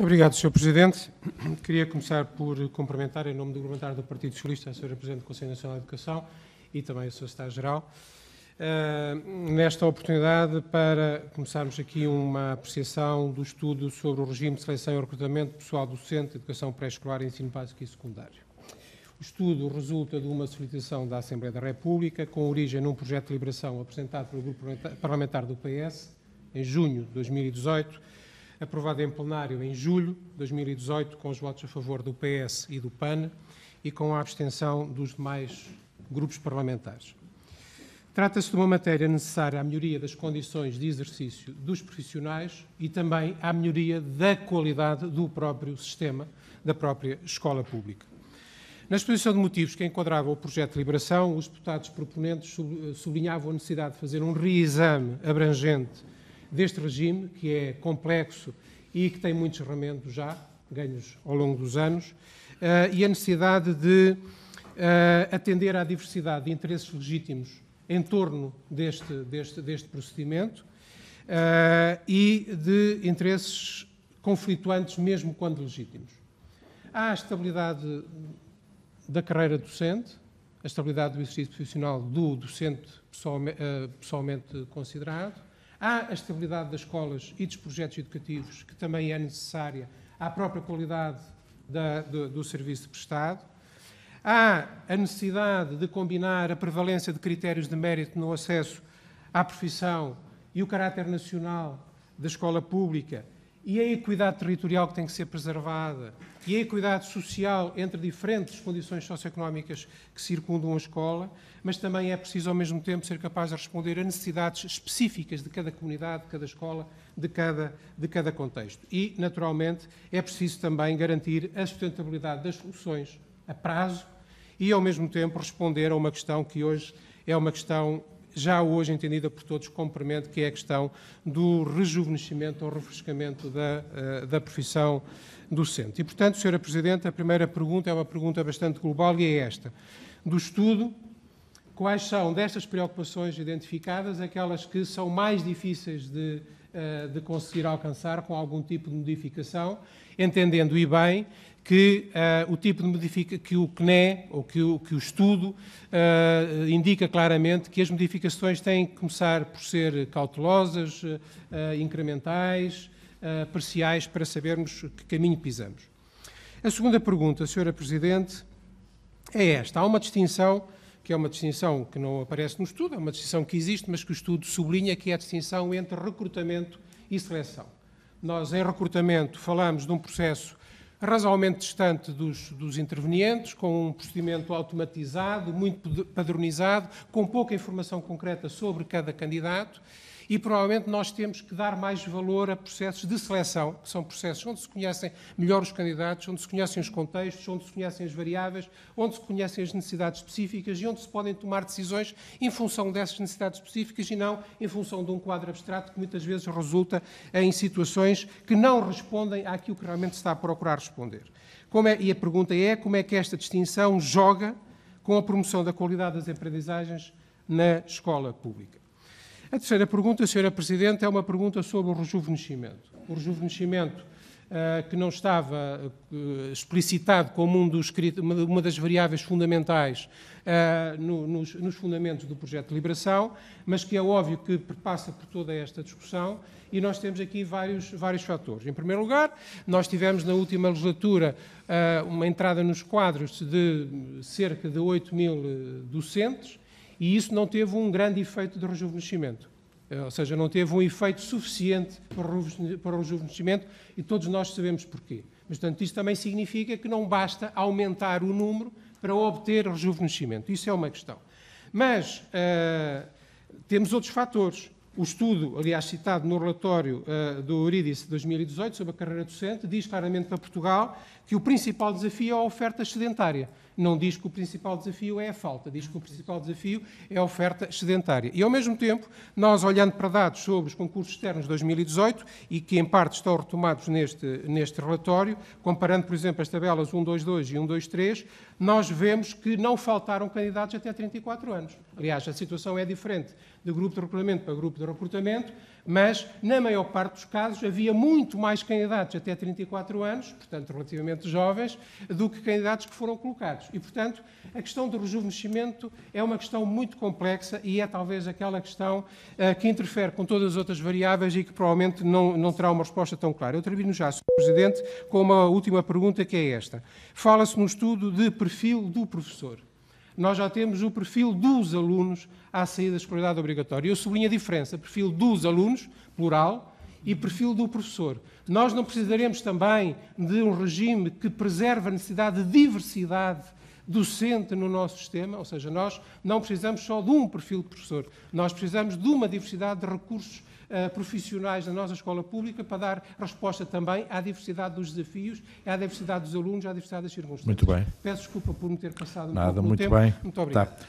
Muito obrigado, Sr. Presidente. Queria começar por cumprimentar, em nome do Parlamentar do Partido Socialista, a Sra. Presidente do Conselho Nacional de Educação e também a Sra. Secretária-Geral, uh, eh, nesta oportunidade para começarmos aqui uma apreciação do estudo sobre o regime de seleção e recrutamento pessoal docente, educação pré-escolar, ensino básico e secundário. O estudo resulta de uma solicitação da Assembleia da República, com origem num projeto de liberação apresentado pelo Grupo Parlamentar do PS, em junho de 2018, aprovada em plenário em julho de 2018, com os votos a favor do PS e do PAN e com a abstenção dos demais grupos parlamentares. Trata-se de uma matéria necessária à melhoria das condições de exercício dos profissionais e também à melhoria da qualidade do próprio sistema, da própria escola pública. Na exposição de motivos que enquadrava o projeto de liberação, os deputados proponentes eh, sublinhavam a necessidade de fazer um reexame abrangente deste regime, que é complexo e que tem muitos remendos já, ganhos ao longo dos anos, eh, e a necessidade de eh, atender à diversidade de interesses legítimos em torno deste, deste, deste procedimento eh, e de interesses conflituantes, mesmo quando legítimos. Há a estabilidade da carreira docente, a estabilidade do exercício profissional do docente pessoalmente, pessoalmente considerado, Há a estabilidade das escolas e dos projetos educativos, que também é necessária, à própria qualidade da, do, do serviço prestado. Há a necessidade de combinar a prevalência de critérios de mérito no acesso à profissão e o caráter nacional da escola pública e é a equidade territorial que tem que ser preservada, e é a equidade social entre diferentes condições socioeconómicas que circundam a escola, mas também é preciso, ao mesmo tempo, ser capaz de responder a necessidades específicas de cada comunidade, de cada escola, de cada, de cada contexto. E, naturalmente, é preciso também garantir a sustentabilidade das soluções a prazo e, ao mesmo tempo, responder a uma questão que hoje é uma questão já hoje entendida por todos como que é a questão do rejuvenescimento ou refrescamento da, eh, da profissão docente. E, portanto, Sra. Presidente, a primeira pergunta é uma pergunta bastante global e é esta. Do estudo, quais são destas preocupações identificadas aquelas que são mais difíceis de eh, de conseguir alcançar com algum tipo de modificação, entendendo e bem que uh, o tipo de modifica que o CNE ou que o, que o estudo uh, indica claramente que as modificações têm que começar por ser cautelosas, uh, incrementais, parciais para sabermos que caminho pisamos. A segunda pergunta, Sra. Presidente, é esta: há uma distinção que é uma distinção que não aparece no estudo, é uma distinção que existe, mas que o estudo sublinha, que é a distinção entre recrutamento e seleção. Nós, em recrutamento, falamos de um processo razoavelmente distante dos, dos, intervenientes, com um procedimento automatizado, muito padronizado, com pouca informação concreta sobre cada candidato e provavelmente nós temos que dar mais valor a processos de seleção, que são processos onde se conhecem melhor os candidatos, onde se conhecem os contextos, onde se conhecem as variáveis, onde se conhecem as necessidades específicas e onde se podem tomar decisões em função dessas necessidades específicas e não em função de um quadro abstrato que muitas vezes resulta em situações que não respondem àquilo que realmente se está a procurar responder. É, e a pergunta é como é que esta distinção joga com a promoção da qualidade das aprendizagens na escola pública. A terceira pergunta, Sra. Presidente, é uma pergunta sobre o rejuvenescimento. O rejuvenescimento eh, que não estava eh, explicitado como um dos, uma das variáveis fundamentais eh, nos, nos fundamentos do projeto de liberação, mas que é óbvio que perpassa por toda esta discussão e nós temos aqui vários, vários fatores. Em primeiro lugar, nós tivemos na última legislatura uma entrada nos quadros de cerca de 8 mil docentes, e isso não teve um grande efeito de rejuvenescimento. Eh, ou seja, não teve um efeito suficiente para o rejuvenescimento e todos nós sabemos porquê. Mas, portanto, isso também significa que não basta aumentar o número para obter rejuvenescimento. Isso é uma questão. Mas uh, temos outros fatores. O estudo, aliás, citado no relatório uh, do Eurídice de 2018 sobre a carreira docente, diz claramente para Portugal que o principal desafio é a oferta sedentária. Não diz que o principal desafio é a falta, diz que o principal desafio é a oferta sedentária. E, ao mesmo tempo, nós, olhando para dados sobre os concursos externos de 2018, e que em parte estão retomados neste, neste relatório, comparando, por exemplo, as tabelas 122 e 123, nós vemos que não faltaram candidatos até 34 anos. Aliás, a situação é diferente de grupo de recrutamento para grupo de recrutamento, mas, na maior parte dos casos, havia muito mais candidatos até 34 anos, portanto, relativamente de jovens do que candidatos que foram colocados. E, portanto, a questão do rejuvenescimento é uma questão muito complexa e é talvez aquela questão uh, que interfere com todas as outras variáveis e que provavelmente não, não terá uma resposta tão clara. Eu termino já, Sr. Presidente, com uma última pergunta que é esta. Fala-se no estudo de perfil do professor nós já temos o perfil dos alunos à saída da escolaridade obrigatória. Eu sublinho a diferença, perfil dos alunos, plural, e perfil do professor. Nós não precisaremos também de um regime que preserve a necessidade de diversidade docente no nosso sistema, ou seja, nós não precisamos só de um perfil de professor, nós precisamos de uma diversidade de recursos uh, profissionais na nossa escola pública para dar resposta também à diversidade dos desafios, à diversidade dos alunos, à diversidade das circunstâncias. Muito bem. Peço desculpa por me ter passado um Nada, pouco muito tempo. Bem. Muito obrigado. Tá.